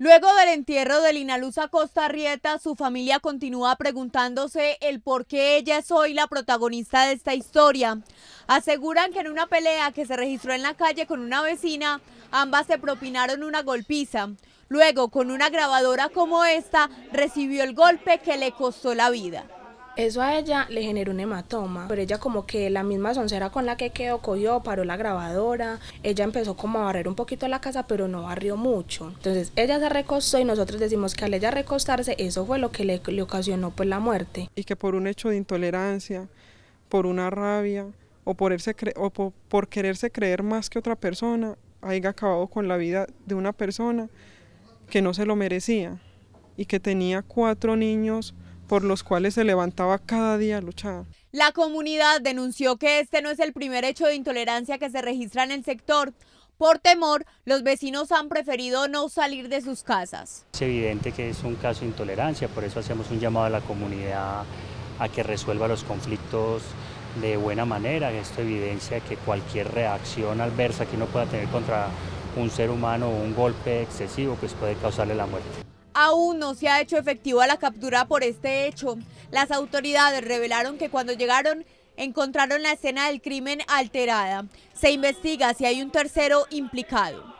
Luego del entierro de linaluza Costa Rieta, su familia continúa preguntándose el por qué ella es hoy la protagonista de esta historia. Aseguran que en una pelea que se registró en la calle con una vecina, ambas se propinaron una golpiza. Luego, con una grabadora como esta, recibió el golpe que le costó la vida. Eso a ella le generó un hematoma, pero ella como que la misma soncera con la que quedó cogió, paró la grabadora, ella empezó como a barrer un poquito la casa, pero no barrió mucho. Entonces ella se recostó y nosotros decimos que al ella recostarse, eso fue lo que le, ocasionó pues la muerte. Y que por un hecho de intolerancia, por una rabia o por, por, por quererse creer más que otra persona, haya acabado con la vida de una persona que no se lo merecía y que tenía cuatro niños por los cuales se levantaba cada día luchando. La comunidad denunció que este no es el primer hecho de intolerancia que se registra en el sector. Por temor, los vecinos han preferido no salir de sus casas. Es evidente que es un caso de intolerancia, por eso hacemos un llamado a la comunidad a que resuelva los conflictos de buena manera. Esto evidencia que cualquier reacción adversa que uno pueda tener contra un ser humano o un golpe excesivo pues puede causarle la muerte. Aún no se ha hecho efectiva la captura por este hecho. Las autoridades revelaron que cuando llegaron encontraron la escena del crimen alterada. Se investiga si hay un tercero implicado.